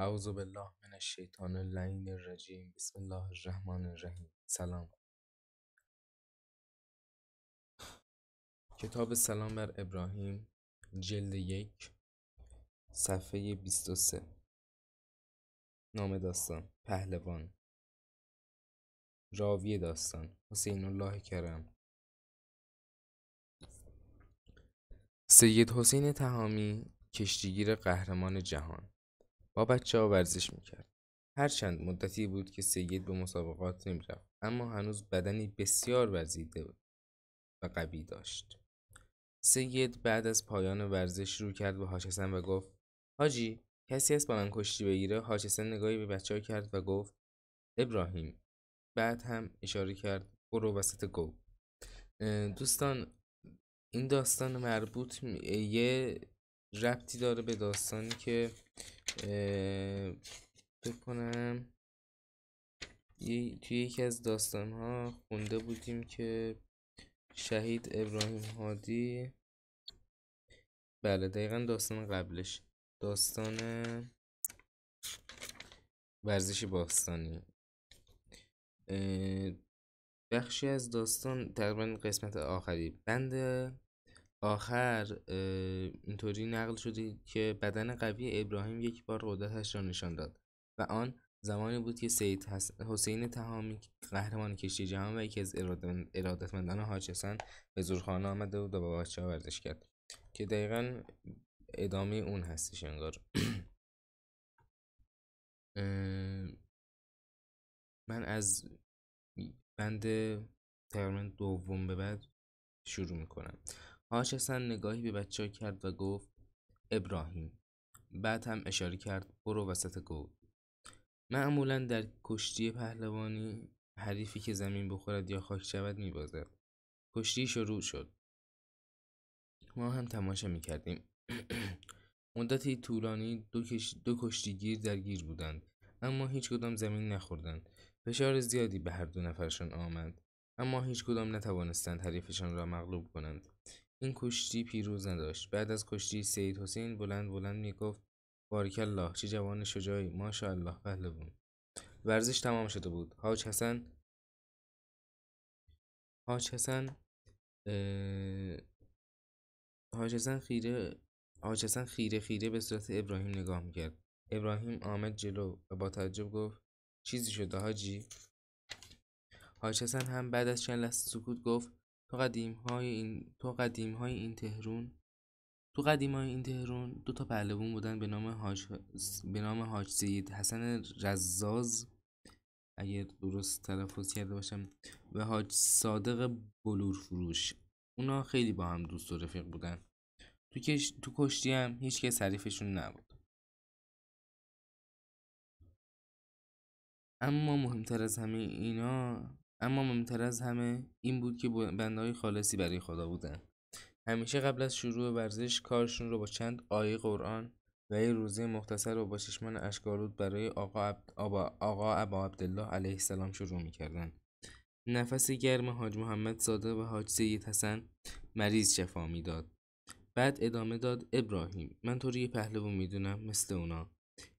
اعوذ بالله من الشیطان اللعین الرجیم بسم الله الرحمن الرحیم سلام کتاب سلام بر ابراهیم جلد یک صفحه 23 نام داستان پهلوان راوی داستان حسین الله کرم سید حسین تهامی کشتیگیر قهرمان جهان با بچه ها ورزش میکرد. هرچند مدتی بود که سید به مسابقات نمیرفت اما هنوز بدنی بسیار ورزیده و قوی داشت. سید بعد از پایان ورزش شروع کرد به هاچسن و گفت حاجی کسی از با من کشتی بگیره هاچسن نگاهی به بچه ها کرد و گفت ابراهیم بعد هم اشاره کرد برو وسط گو دوستان این داستان مربوط یه ربطی داره به داستانی که فکر کنم توی یکی از داستان ها خونده بودیم که شهید ابراهیم هادی بله دقیقا داستان قبلش داستان ورزش باستانی بخشی از داستان تقریبا قسمت آخری بند آخر اینطوری نقل شده که بدن قوی ابراهیم یک بار قدرتش را نشان داد و آن زمانی بود که سید حسین تهامی قهرمان کشتی جهان و یکی از ارادتمندان حاج به زورخانه آمده بود و با بچه ورزش کرد که دقیقا ادامه اون هستش انگار من از بند تقریبا دوم به بعد شروع میکنم هاش حسن نگاهی به بچه ها کرد و گفت ابراهیم بعد هم اشاره کرد برو وسط گود معمولا در کشتی پهلوانی حریفی که زمین بخورد یا خاک شود میبازد کشتی شروع شد ما هم تماشا میکردیم مدتی طولانی دو, کش... دو در درگیر بودند اما هیچ کدام زمین نخوردند فشار زیادی به هر دو نفرشان آمد اما هیچ کدام نتوانستند حریفشان را مغلوب کنند این کشتی پیروز نداشت بعد از کشتی سید حسین بلند بلند میگفت بارک الله چه جوان شجاعی ماشاءالله پهلوان بله ورزش تمام شده بود حاج حسن حاج حسن حاج حسن خیره حاج حسن خیره خیره به صورت ابراهیم نگاه کرد ابراهیم آمد جلو و با تعجب گفت چیزی شده حاجی حاج حسن هم بعد از چند لحظه سکوت گفت تو قدیم های این تو قدیم های این تهرون تو قدیم های این تهرون دو تا پهلوان بودن به نام حاج به نام حاج سید حسن رزاز اگر درست تلفظ کرده باشم و حاج صادق بلور فروش اونا خیلی با هم دوست و رفیق بودن تو, کش... تو کشتی هم هیچ که سریفشون نبود اما مهمتر از همه اینا اما مهمتر از همه این بود که های خالصی برای خدا بودن همیشه قبل از شروع ورزش کارشون رو با چند آیه قرآن و یه روزه مختصر و با چشمان اشکارود برای آقا, عبد... آقا عبا عبدالله علیه السلام شروع میکردن نفس گرم حاج محمد زاده و حاج سید حسن مریض شفا میداد بعد ادامه داد ابراهیم من تو یه پهلوون میدونم مثل اونا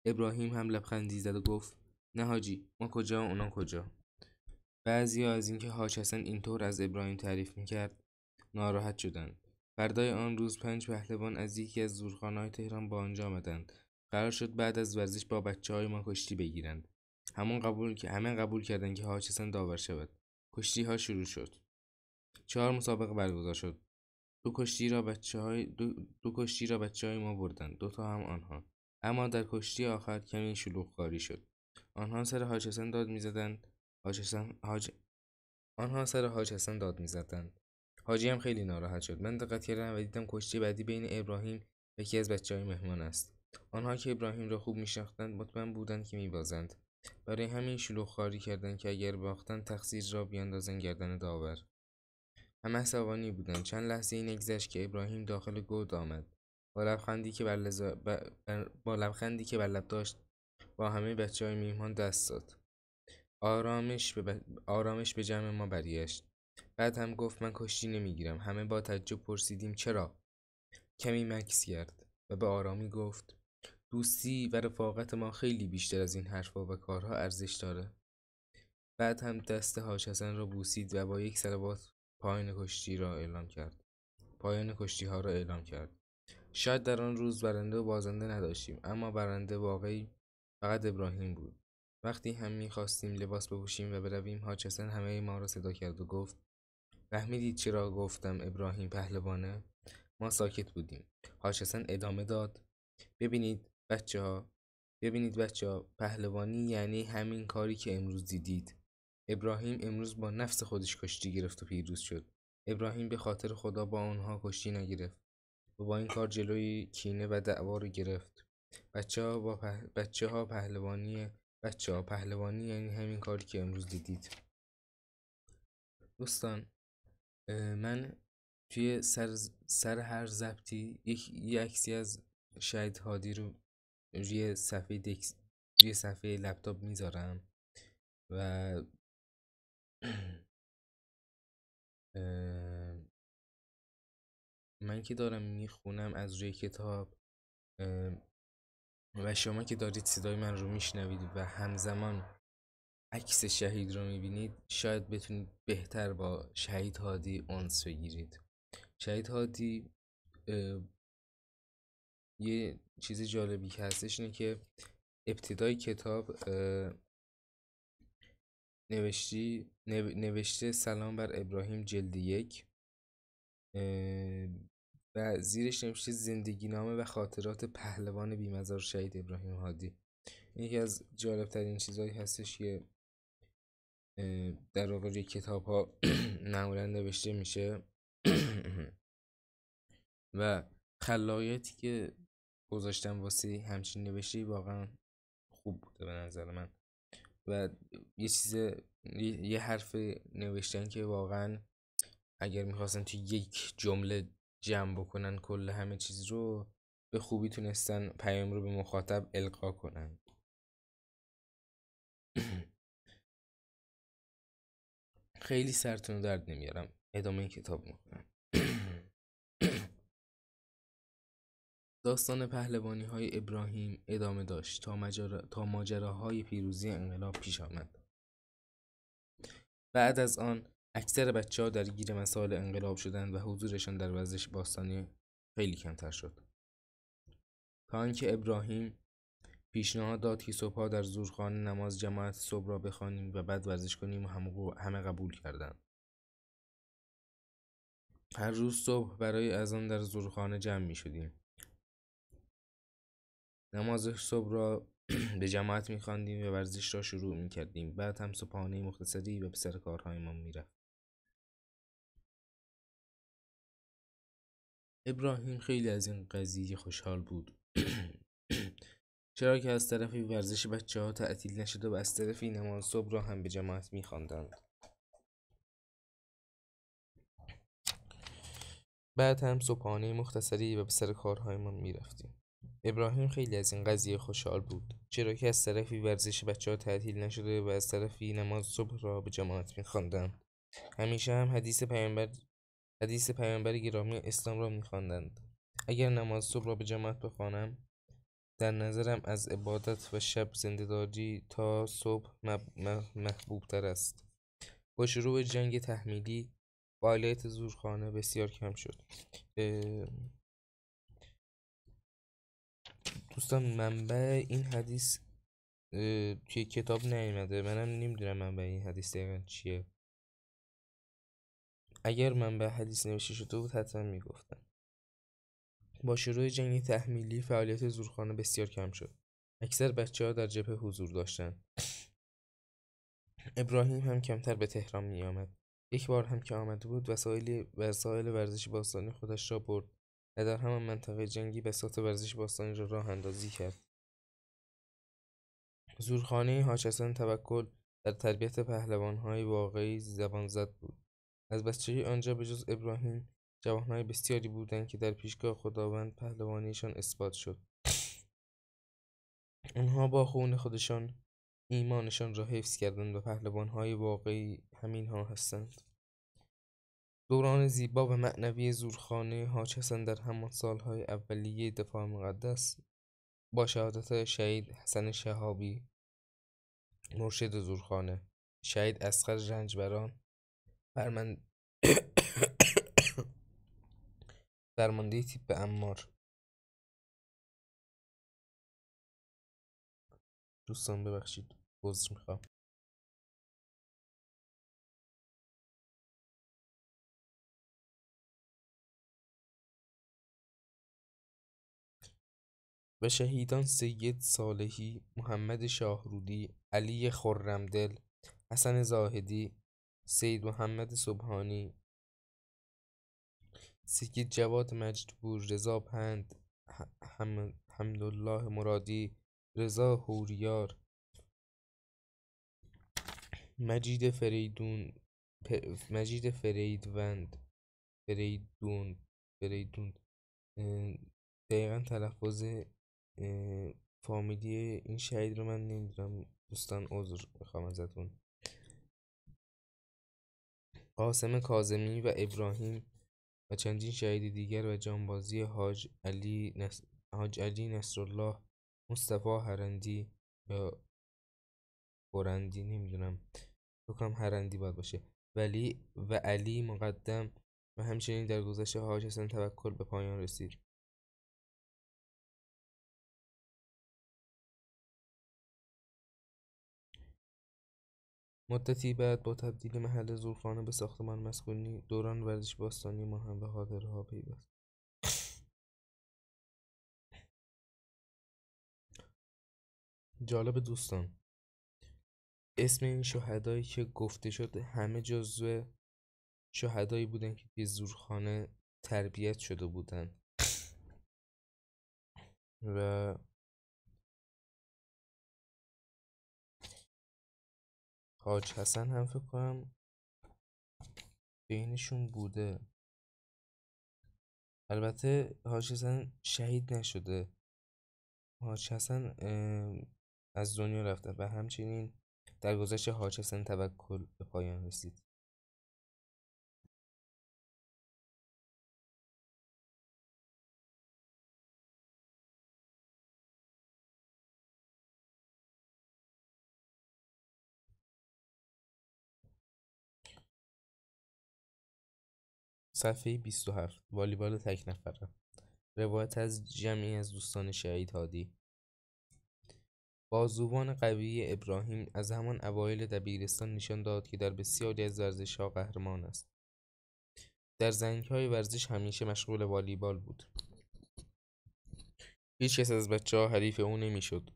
ابراهیم هم لبخندی زد و گفت نه حاجی ما کجا اونا کجا بعضی از اینکه هاچسن اینطور از ابراهیم تعریف میکرد ناراحت شدند فردای آن روز پنج پهلوان از یکی از زورخانه‌های تهران با آنجا آمدند قرار شد بعد از ورزش با بچه های ما کشتی بگیرند همون قبول که همه قبول کردند که هاچسن داور شود کشتی ها شروع شد چهار مسابقه برگزار شد دو کشتی را بچه های دو, دو کشتی را بچه ما بردند دو تا هم آنها اما در کشتی آخر کمی شلوغ کاری شد آنها سر هاچسن داد میزدند آنها سر حاج حسن داد میزدند حاجی هم خیلی ناراحت شد من دقت کردم و دیدم کشتی بعدی بین ابراهیم یکی از بچه های مهمان است آنها که ابراهیم را خوب میشناختند مطمئن بودند که میبازند برای همین شلوغ خاری کردند که اگر باختند تقصیر را بیاندازند گردن داور همه عصبانی بودند چند لحظه این نگذشت که ابراهیم داخل گود آمد با لبخندی که بر, با لبخندی که بر لب داشت با همه بچه های دست داد آرامش به, آرامش به جمع ما برگشت بعد هم گفت من کشتی نمیگیرم همه با تعجب پرسیدیم چرا کمی مکس کرد و به آرامی گفت دوستی و رفاقت ما خیلی بیشتر از این حرفا و کارها ارزش داره بعد هم دست هاش حسن را بوسید و با یک سلوات پایان کشتی را اعلام کرد پایان کشتی ها را اعلام کرد شاید در آن روز برنده و بازنده نداشتیم اما برنده واقعی فقط ابراهیم بود وقتی هم میخواستیم لباس بپوشیم و برویم هاچسن همه ما را صدا کرد و گفت فهمیدید چرا گفتم ابراهیم پهلوانه ما ساکت بودیم هاچسن ادامه داد ببینید بچه ها ببینید بچه ها پهلوانی یعنی همین کاری که امروز دیدید ابراهیم امروز با نفس خودش کشتی گرفت و پیروز شد ابراهیم به خاطر خدا با آنها کشتی نگرفت و با این کار جلوی کینه و دعوا رو گرفت بچه ها, با بچه ها پهلوانی بچه ها پهلوانی یعنی همین کاری که امروز دیدید دوستان من توی سر, هر ضبطی یک از شهید هادی رو روی صفحه دکس روی صفحه لپتاپ میذارم و من که دارم میخونم از روی کتاب و شما که دارید صدای من رو میشنوید و همزمان عکس شهید رو میبینید شاید بتونید بهتر با شهید هادی انس بگیرید شهید هادی یه چیز جالبی که هستش اینه که ابتدای کتاب نوشته سلام بر ابراهیم جلد یک و زیرش نوشته زندگی نامه و خاطرات پهلوان بیمزار شهید ابراهیم هادی این یکی از جالبترین چیزهایی هستش که در واقع روی کتاب ها معمولا نوشته میشه و خلاقیتی که گذاشتم واسه همچین نوشته واقعا خوب بوده به نظر من و یه چیز یه حرف نوشتن که واقعا اگر میخواستم تو یک جمله جمع بکنن کل همه چیز رو به خوبی تونستن پیام رو به مخاطب القا کنن خیلی سرتون رو درد نمیارم ادامه این کتاب میکنم داستان پهلوانی های ابراهیم ادامه داشت تا, مجر... تا ماجراهای پیروزی انقلاب پیش آمد بعد از آن اکثر بچه ها گیر مسائل انقلاب شدند و حضورشان در ورزش باستانی خیلی کمتر شد تا ابراهیم پیشنهاد داد که صبحها در زورخانه نماز جماعت صبح را بخوانیم و بعد ورزش کنیم و همه قبول کردند هر روز صبح برای آن در زورخانه جمع می شدیم نماز صبح را به جماعت می و ورزش را شروع می کردیم بعد هم صبحانه مختصری و به سر کارهایمان می رفت. ابراهیم خیلی از این قضیه خوشحال بود چرا که از طرفی ورزش بچه ها تعطیل نشد و از طرفی نماز صبح را هم به جماعت میخواندند بعد هم صبحانه مختصری و به سر کارهایمان میرفتیم ابراهیم خیلی از این قضیه خوشحال بود چرا که از طرفی ورزش بچه ها تعطیل نشده و از طرفی نماز صبح را به جماعت میخواندند همیشه هم حدیث پیامبر حدیث پیامبر گرامی اسلام را میخواندند اگر نماز صبح را به جماعت بخوانم در نظرم از عبادت و شب زندهداری تا صبح محبوب تر است با شروع جنگ تحمیلی فعالیت زورخانه بسیار کم شد دوستان منبع این حدیث توی کتاب نیامده منم نمیدونم منبع این حدیث دقیقا چیه اگر من به حدیث نوشته شده بود حتما میگفتم با شروع جنگ تحمیلی فعالیت زورخانه بسیار کم شد اکثر بچه ها در جبهه حضور داشتند ابراهیم هم کمتر به تهران می آمد. یک بار هم که آمده بود وسایل وسایل ورزش باستانی خودش را برد و در همان منطقه جنگی بسات ورزش باستانی را راه اندازی کرد زورخانه هاچسان توکل در تربیت پهلوانهای واقعی زبان زد بود از بچگی آنجا به جز ابراهیم جوانهای بسیاری بودند که در پیشگاه خداوند پهلوانیشان اثبات شد آنها با خون خودشان ایمانشان را حفظ کردند و پهلوانهای واقعی همین ها هستند دوران زیبا و معنوی زورخانه هاچسن در همان سالهای اولیه دفاع مقدس با شهادت شهید حسن شهابی مرشد زورخانه شهید اسخر رنجبران درمانده فرمانده تیپ امار دوستان ببخشید عذر میخوام و شهیدان سید صالحی، محمد شاهرودی، علی خرمدل، حسن زاهدی، سید محمد صبحانی سید جواد مجدبور رضا پند حمدالله مرادی رضا هوریار مجید فریدون مجید فریدوند فریدون فریدون دقیقا تلفظ فامیلی این شهید رو من نمیدونم دوستان عذر میخوام ازتون قاسم کاظمی و ابراهیم و چندین شهید دیگر و جانبازی حاج علی, نصر... حاج علی نصرالله مصطفی هرندی یا برندی نمیدونم بکنم هرندی باید باشه ولی و علی مقدم و همچنین در گذشت حاج حسن توکل به پایان رسید مدتی بعد با تبدیل محل زورخانه به ساختمان مسکونی دوران ورزش باستانی ما هم به پیوست جالب دوستان اسم این شهدایی که گفته شد همه جزو شهدایی بودن که به زورخانه تربیت شده بودن و حاج حسن هم فکر کنم بینشون بوده البته حاج حسن شهید نشده حاج حسن از دنیا رفته و همچنین در گذشت حاج حسن توکل به پایان رسید صفحه 27 والیبال تک نفره روایت از جمعی از دوستان شهید هادی بازوبان قوی ابراهیم از همان اوایل دبیرستان نشان داد که در بسیاری از ورزش ها قهرمان است در زنگ های ورزش همیشه مشغول والیبال بود هیچ کس از بچه ها حریف او نمیشد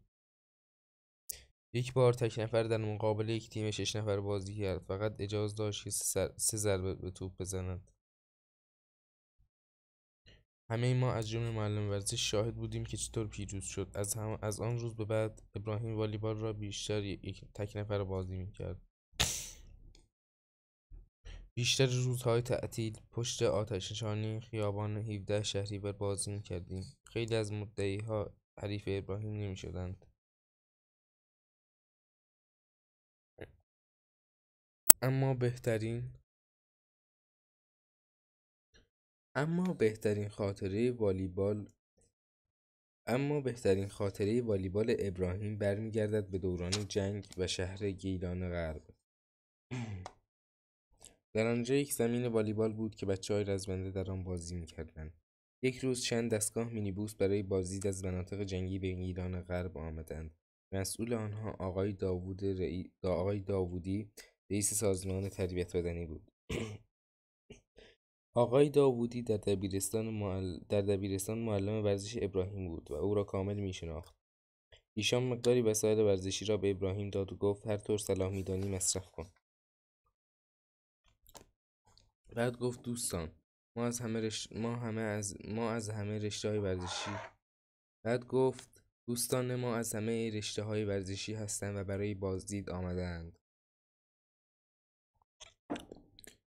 یک بار تک نفر در مقابل یک تیم شش نفر بازی کرد فقط اجازه داشت که سه ضربه به توپ بزند همه ما از جمله معلم ورزش شاهد بودیم که چطور پیروز شد از, هم... از آن روز به بعد ابراهیم والیبال را بیشتر یک تک نفر بازی میکرد بیشتر روزهای تعطیل پشت آتش نشانی خیابان 17 بر بازی میکردیم خیلی از مدعی ها حریف ابراهیم نمیشدند اما بهترین اما بهترین خاطره والیبال اما بهترین خاطره والیبال ابراهیم برمیگردد به دوران جنگ و شهر گیلان غرب در آنجا یک زمین والیبال بود که بچه های رزمنده در آن بازی میکردند یک روز چند دستگاه مینیبوس برای بازدید از مناطق جنگی به گیلان غرب آمدند مسئول آنها آقای داوود رئی... داوودی رئیس سازمان تربیت بدنی بود آقای داوودی در دبیرستان, در دبیرستان معلم ورزش ابراهیم بود و او را کامل می شناخت. ایشان مقداری وسایل ورزشی را به ابراهیم داد و گفت هر طور صلاح میدانی مصرف کن. بعد گفت دوستان ما از همه ما همه از ما از همه رشته های ورزشی بعد گفت دوستان ما از همه رشته های ورزشی هستند و برای بازدید آمدند.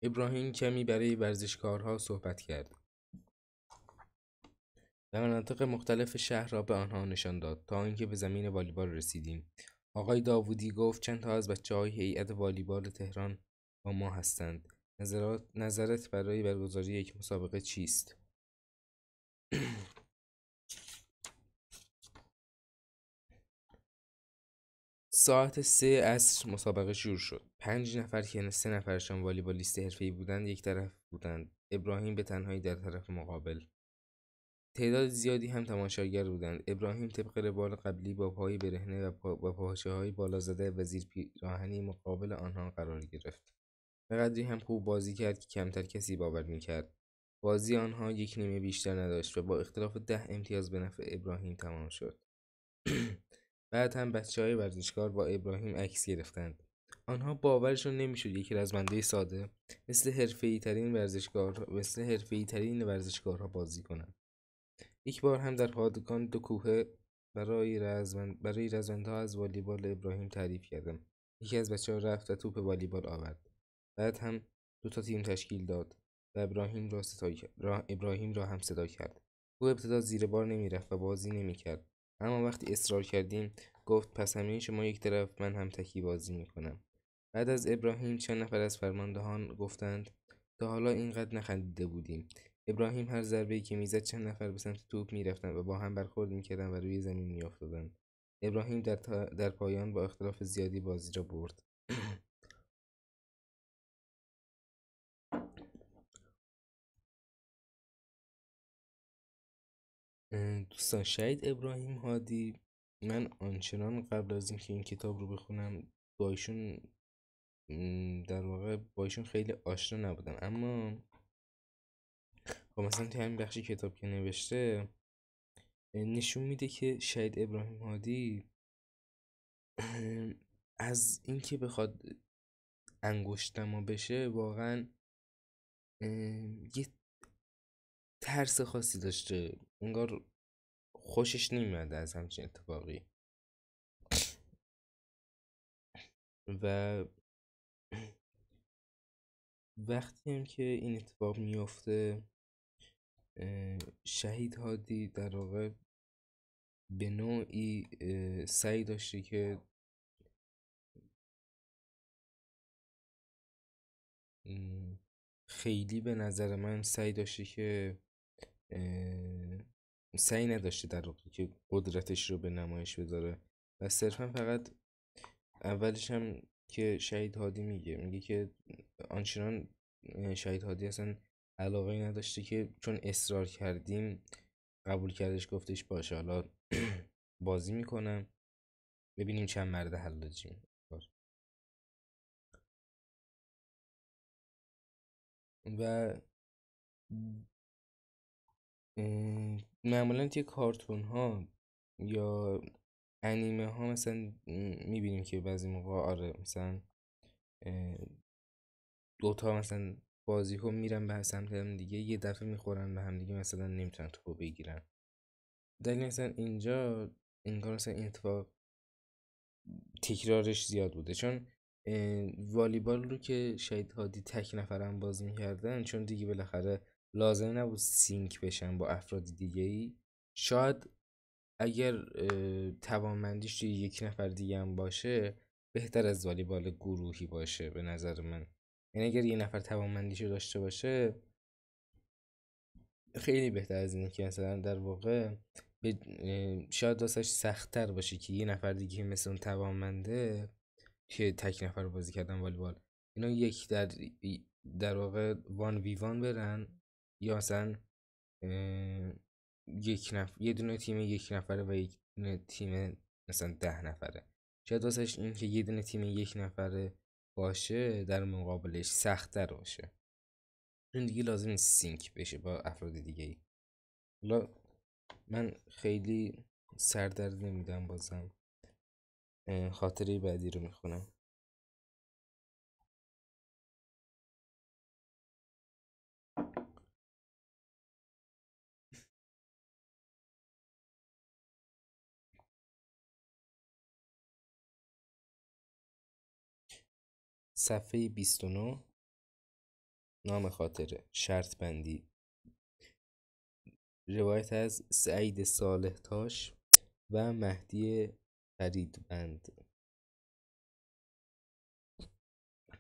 ابراهیم کمی برای ورزشکارها صحبت کرد و مناطق مختلف شهر را به آنها نشان داد تا اینکه به زمین والیبال رسیدیم آقای داوودی گفت چند تا از بچه های هیئت والیبال تهران با ما هستند نظرت برای برگزاری یک مسابقه چیست ساعت سه عصر مسابقه شروع شد پنج نفر که یعنی سه نفرشان والیبالیست حرفه‌ای بودند یک طرف بودند ابراهیم به تنهایی در طرف مقابل تعداد زیادی هم تماشاگر بودند ابراهیم طبق روال قبلی با پای برهنه و, با های بالا زده و زیر مقابل آنها قرار گرفت به قدری هم خوب بازی کرد که کمتر کسی باور میکرد بازی آنها یک نیمه بیشتر نداشت و با اختلاف ده امتیاز به نفع ابراهیم تمام شد بعد هم بچه های ورزشکار با ابراهیم عکس گرفتند آنها باورشون نمیشد یک رزمنده ساده مثل حرفه‌ای ترین ورزشکار مثل حرفه‌ای ترین ورزشکارها بازی کنند یک بار هم در پادگان دو کوه برای رزمن برای رزمندها از والیبال ابراهیم تعریف کردم یکی از بچه ها رفت و توپ والیبال آورد بعد هم دو تا تیم تشکیل داد و ابراهیم را, ستای... را... ابراهیم را هم صدا کرد او ابتدا زیر بار نمیرفت و بازی نمیکرد اما وقتی اصرار کردیم گفت پس همین شما یک طرف من هم تکی بازی میکنم بعد از ابراهیم چند نفر از فرماندهان گفتند تا حالا اینقدر نخندیده بودیم ابراهیم هر ضربه که میزد چند نفر به سمت توپ میرفتند و با هم برخورد میکردند و روی زمین میافتادند ابراهیم در, در پایان با اختلاف زیادی بازی را برد دوستان شهید ابراهیم هادی من آنچنان قبل از اینکه این کتاب رو بخونم با ایشون در واقع با ایشون خیلی آشنا نبودم اما خب مثلا توی همین بخشی کتاب که نوشته نشون میده که شهید ابراهیم هادی از اینکه بخواد انگشتما بشه واقعا یه ترس خاصی داشته انگار خوشش نمیاد از همچین اتفاقی و وقتی هم که این اتفاق میافته شهید هادی در واقع به نوعی سعی داشته که خیلی به نظر من سعی داشته که سعی نداشته در واقع که قدرتش رو به نمایش بذاره و صرفا فقط اولش هم که شهید هادی میگه میگه که آنچنان شهید هادی اصلا علاقه نداشته که چون اصرار کردیم قبول کردش گفتش باشه حالا بازی میکنم ببینیم چند مرد حلاجی و معمولا توی کارتون ها یا انیمه ها مثلا میبینیم که بعضی موقع آره مثلا دوتا مثلا بازی ها میرن به سمت هم دیگه یه دفعه میخورن به هم دیگه مثلا نمیتونن توپو بگیرن دلیل مثلا اینجا انگار مثلا این اتفاق تکرارش زیاد بوده چون والیبال رو که شاید هادی تک نفرم بازی میکردن چون دیگه بالاخره لازم نبود سینک بشن با افراد دیگه ای شاید اگر توانمندیش توی یک نفر دیگه هم باشه بهتر از والیبال گروهی باشه به نظر من یعنی اگر یه نفر توانمندیش رو داشته باشه خیلی بهتر از اینه که مثلا در واقع شاید داستش سختتر باشه که یه نفر دیگه مثل اون توانمنده که تک نفر بازی کردن والیبال اینا یک در در واقع وان وی وان برن یا مثلا یک نفر یه دونه تیم یک نفره و یک دونه تیم مثلا ده نفره شاید واسش این که یه دونه تیم یک نفره باشه در مقابلش در باشه این دیگه لازم سینک بشه با افراد دیگه ای حالا من خیلی سردرد نمیدم بازم خاطره بعدی رو میخونم صفحه 29 نام خاطره شرط بندی روایت از سعید صالح تاش و مهدی فریدبند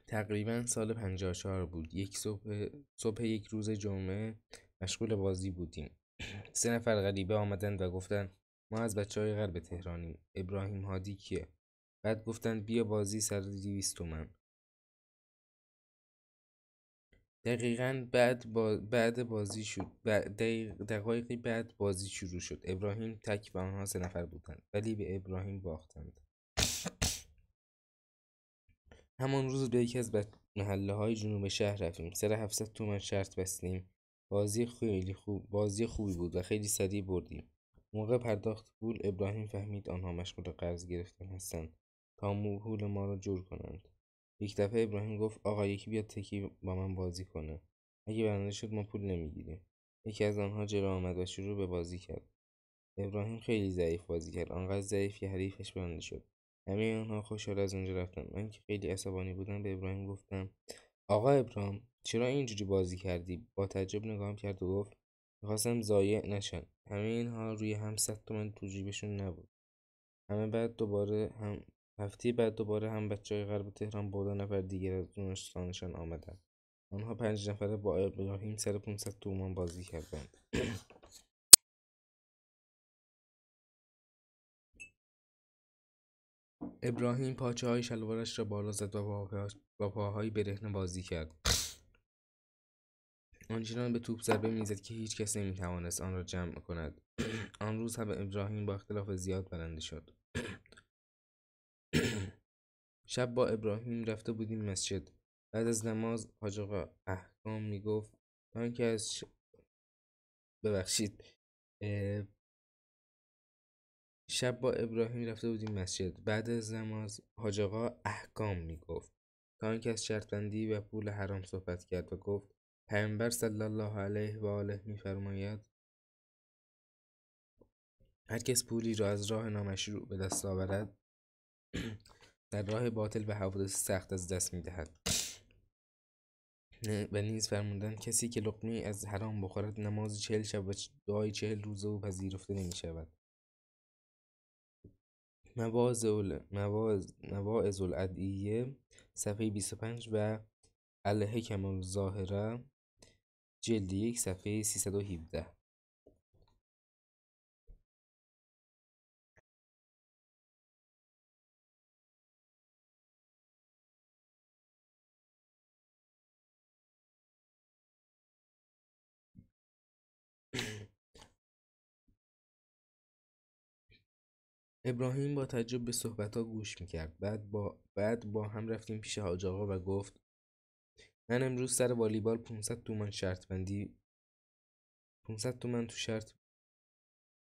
تقریبا سال 54 بود یک صبح صبح یک روز جمعه مشغول بازی بودیم سه نفر غریبه آمدند و گفتند ما از بچه های غرب تهرانیم ابراهیم هادی که بعد گفتند بیا بازی سر دیویست تومن دقیقا بعد, با... بعد بازی شد دقایقی بعد بازی شروع شد ابراهیم تک و آنها سه نفر بودند ولی به ابراهیم باختند همان روز به یکی از محله های جنوب شهر رفتیم سر 700 تومن شرط بستیم بازی خیلی خوب بازی خوبی بود و خیلی سریع بردیم موقع پرداخت پول ابراهیم فهمید آنها مشغول قرض گرفتن هستند تا پول ما را جور کنند یک دفعه ابراهیم گفت آقا یکی بیاد تکی با من بازی کنه اگه برنده شد ما پول نمیگیریم یکی از آنها جلو آمد و شروع به بازی کرد ابراهیم خیلی ضعیف بازی کرد آنقدر ضعیف که حریفش برنده شد همه آنها خوشحال از اونجا رفتن من که خیلی عصبانی بودم به ابراهیم گفتم آقا ابراهیم چرا اینجوری بازی کردی با تعجب نگاهم کرد و گفت میخواستم ضایع نشن همه اینها روی هم صد تومن تو نبود همه بعد دوباره هم هفته بعد دوباره هم های غرب تهران بودن نفر دیگر از دونستانشان آمدند. آنها پنج نفره با ابراهیم سر 500 تومان بازی کردند. ابراهیم پاچه های شلوارش را بالا زد و با پاهای برهنه بازی کرد. آنچنان به توپ ضربه میزد که هیچ کس نمیتوانست آن را جمع کند. آن روز هم ابراهیم با اختلاف زیاد برنده شد. شب با ابراهیم رفته بودیم مسجد بعد از نماز حاج احکام میگفت من از ببخشید شب با ابراهیم رفته بودیم مسجد بعد از نماز حاج احکام میگفت تا اینکه از شرطبندی و پول حرام صحبت کرد و گفت پیامبر صلی الله علیه و آله میفرماید هر کس پولی را از راه نامشروع به دست آورد در راه باطل به حوادث سخت از دست می دهد و نیز فرمودن کسی که لقمی از حرام بخورد نماز چهل شب و دعای چهل روزه و پذیرفته نمی شود مواعظ الادعیه صفحه 25 و الحکم الظاهره جلد یک صفحه 317 ابراهیم با تعجب به ها گوش میکرد بعد با, بعد با هم رفتیم پیش حاج آقا و گفت من امروز سر والیبال 500 تومن شرط بندی 500 تومن تو شرط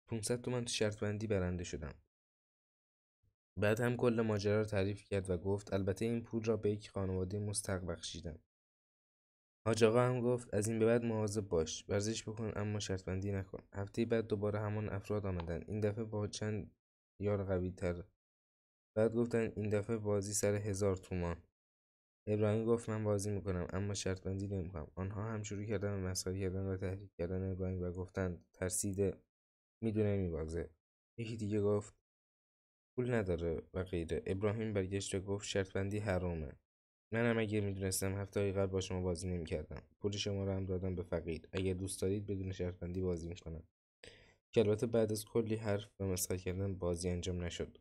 500 تومن تو شرط بندی برنده شدم بعد هم کل ماجرا رو تعریف کرد و گفت البته این پول را به یک خانواده مستق بخشیدم حاج آقا هم گفت از این به بعد مواظب باش ورزش بکن اما شرط بندی نکن هفته بعد دوباره همان افراد آمدند این دفعه با چند یار قوی تر بعد گفتن این دفعه بازی سر هزار تومان ابراهیم گفت من بازی میکنم اما شرط بندی نمیکنم آنها هم شروع کردن به مسخره کردن و تحریک کردن ابراهیم و گفتن ترسیده میدونه میبازه یکی دیگه گفت پول نداره و غیره ابراهیم برگشت و گفت شرط بندی حرامه منم اگه میدونستم هفته قبل با شما بازی نمیکردم پول شما رو هم دادم به فقید. اگه دوست دارید بدون شرط بندی بازی میکنم که البته بعد از کلی حرف و مسخره کردن بازی انجام نشد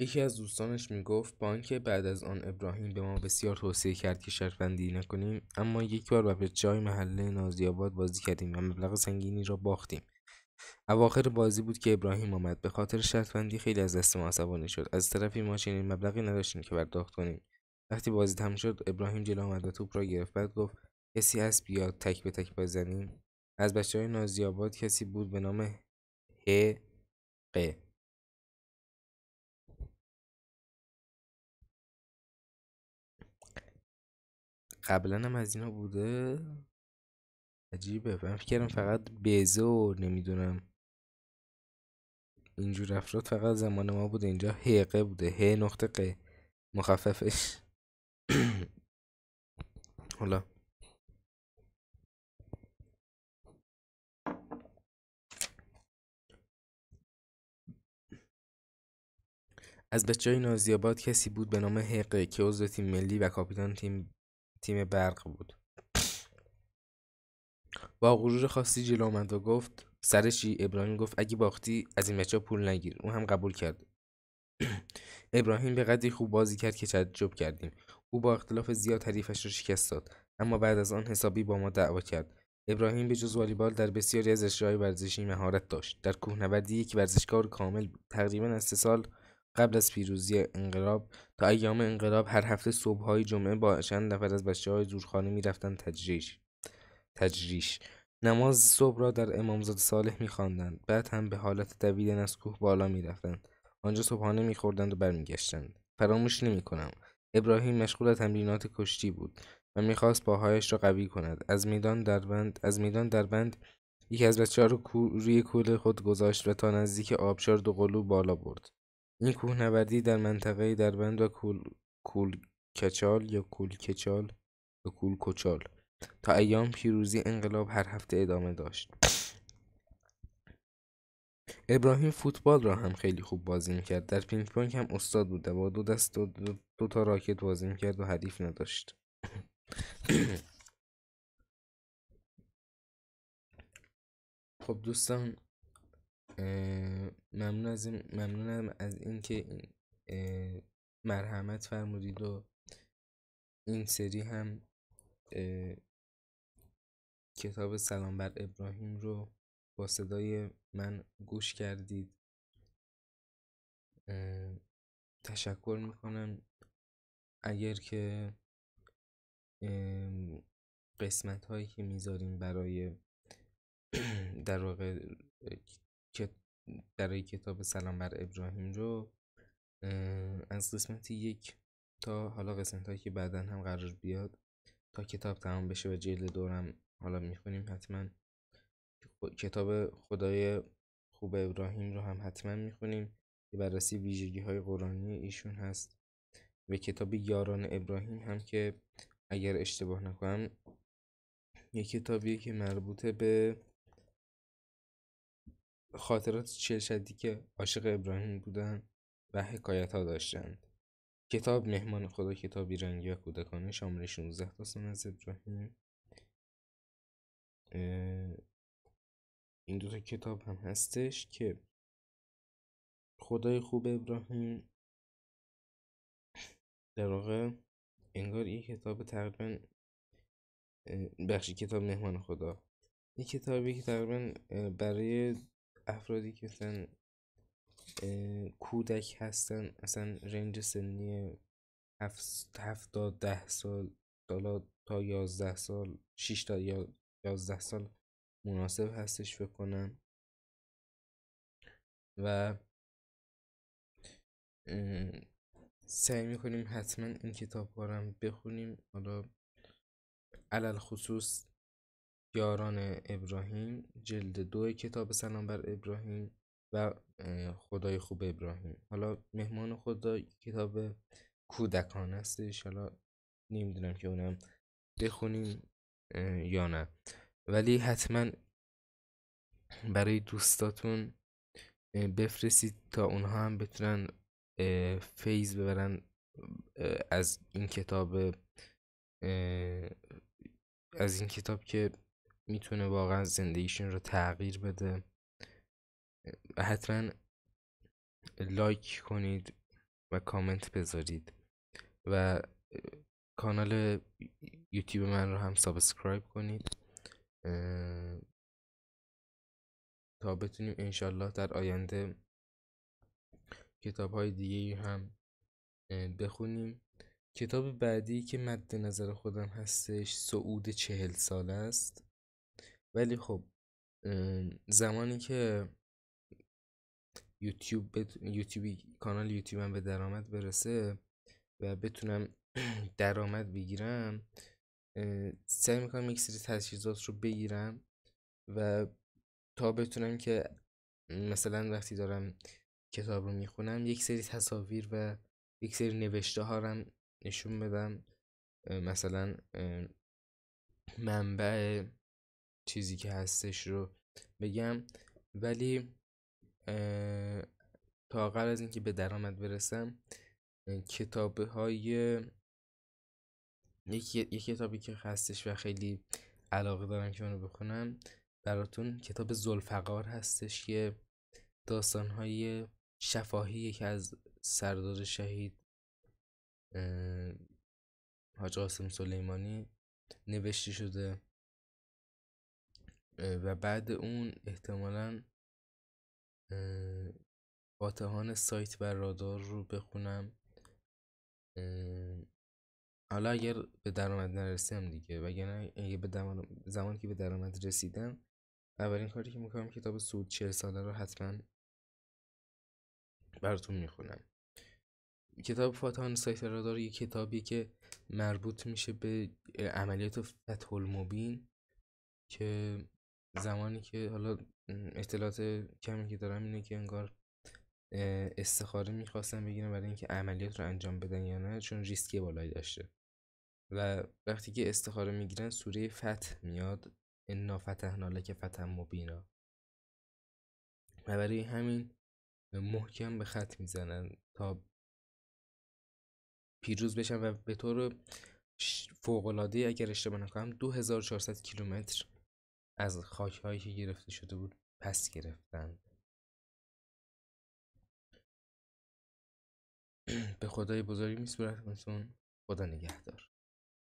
یکی از دوستانش میگفت با بعد از آن ابراهیم به ما بسیار توصیه کرد که شرفندی نکنیم اما یک بار به جای محله نازیاباد بازی کردیم و مبلغ سنگینی را باختیم اواخر بازی بود که ابراهیم آمد به خاطر شرطبندی خیلی از دست ما عصبانی شد از طرفی ما چنین مبلغی نداشتیم که پرداخت کنیم وقتی بازی تم شد ابراهیم جلو آمد و توپ را گرفت بعد گفت کسی هست بیاد تک به تک بزنیم از بچه های کسی بود به نام ق قبلا هم از اینا بوده عجیبه من فکر فقط بیزه و نمیدونم اینجور افراد فقط زمان ما بوده اینجا هقه بوده ه نقطه ق مخففش حالا از بچه های نازیاباد کسی بود به نام هقه که عضو تیم ملی و کاپیتان تیم تیم برق بود با غرور خاصی جلو آمد و گفت سرشی ابراهیم گفت اگه باختی از این بچه پول نگیر او هم قبول کرد ابراهیم به قدری خوب بازی کرد که تعجب کردیم او با اختلاف زیاد حریفش را شکست داد اما بعد از آن حسابی با ما دعوا کرد ابراهیم به جز والیبال در بسیاری از اشیای ورزشی مهارت داشت در کوهنوردی یک ورزشکار کامل تقریبا از سه سال قبل از پیروزی انقلاب تا ایام انقلاب هر هفته صبح های جمعه با چند نفر از بچه های زورخانه رفتن تجریش تجریش نماز صبح را در امامزاده صالح می خاندن. بعد هم به حالت دویدن از کوه بالا رفتن. آنجا صبحانه میخوردند و برمیگشتند فراموش نمی کنم. ابراهیم مشغول تمرینات کشتی بود و میخواست پاهایش را قوی کند از میدان دربند از میدان دربند یکی از بچه ها رو روی کول خود گذاشت و تا نزدیک آبشار دو قلو بالا برد این کوهنوردی در منطقه دربند و کول... کچال یا کولکچال یا کچال تا ایام پیروزی انقلاب هر هفته ادامه داشت ابراهیم فوتبال را هم خیلی خوب بازی میکرد در پینگ هم استاد بود با دو دست و دو, دو تا راکت بازی میکرد و حریف نداشت خب دوستان ممنون از این ممنونم از اینکه مرحمت فرمودید و این سری هم کتاب سلام بر ابراهیم رو با صدای من گوش کردید تشکر میکنم اگر که قسمت هایی که میذاریم برای در واقع برای کتاب سلام بر ابراهیم رو از قسمت یک تا حالا قسمت هایی که بعدا هم قرار بیاد تا کتاب تمام بشه و جلد دورم حالا میخونیم حتما کتاب خدای خوب ابراهیم رو هم حتما میخونیم که بررسی ویژگی های قرآنی ایشون هست و کتاب یاران ابراهیم هم که اگر اشتباه نکنم یک کتابیه که مربوطه به خاطرات شدی که عاشق ابراهیم بودند و حکایت ها داشتند کتاب مهمان خدا کتابی رنگی و کودکانه شامل 16 داستان از ابراهیم این دو تا کتاب هم هستش که خدای خوب ابراهیم در واقع انگار این کتاب تقریبا بخشی کتاب مهمان خدا این کتابی که تقریبا برای افرادی که مثلا کودک هستن اصلا رنج سنی هفت تا ده سال دالا تا یازده سال شیش تا یازده سال مناسب هستش بکنم و سعی میکنیم حتما این کتاب هم بخونیم حالا علل خصوص یاران ابراهیم جلد دو کتاب سلام بر ابراهیم و خدای خوب ابراهیم حالا مهمان خدا کتاب کودکان هستش حالا نمیدونم که اونم بخونیم یا نه ولی حتما برای دوستاتون بفرستید تا اونها هم بتونن فیض ببرن از این کتاب از این کتاب که میتونه واقعا زندگیشون رو تغییر بده و حتما لایک کنید و کامنت بذارید و کانال یوتیوب من رو هم سابسکرایب کنید تا بتونیم انشالله در آینده کتاب های دیگه هم بخونیم کتاب بعدی که مد نظر خودم هستش سعود چهل سال است ولی خب زمانی که یوتیوب بت... یوتیوبی کانال یوتیوبم به درآمد برسه و بتونم درآمد بگیرم سعی میکنم یک سری تجهیزات رو بگیرم و تا بتونم که مثلا وقتی دارم کتاب رو میخونم یک سری تصاویر و یک سری نوشته ها رو نشون بدم مثلا منبع چیزی که هستش رو بگم ولی تا قبل از اینکه به درآمد برسم کتاب های یک, کتابی که هستش و خیلی علاقه دارم که اونو بخونم براتون کتاب زلفقار هستش که داستان های شفاهی یکی از سردار شهید حاج قاسم سلیمانی نوشته شده و بعد اون احتمالا فاتحان سایت و رادار رو بخونم حالا اگر به درآمد نرسیم دیگه وگرنه اگه به زمانی که به درآمد رسیدم اولین کاری که میکنم کتاب سود چهل ساله رو حتما براتون میخونم کتاب فاتحان سایت رادار یه کتابی که مربوط میشه به عملیات فتح که زمانی که حالا اطلاعات کمی که دارم اینه که انگار استخاره میخواستن بگیرن برای اینکه عملیات رو انجام بدن یا نه چون ریسکی بالایی داشته و وقتی که استخاره میگیرن سوره فتح میاد انا فتحنا لک فتح مبینا و برای همین محکم به خط میزنن تا پیروز بشن و به طور فوقالعاده اگر اشتباه نکنم 2400 کیلومتر از خاک که گرفته شده بود پس گرفتند به خدای بزرگی میسپرمتون خدا نگهدار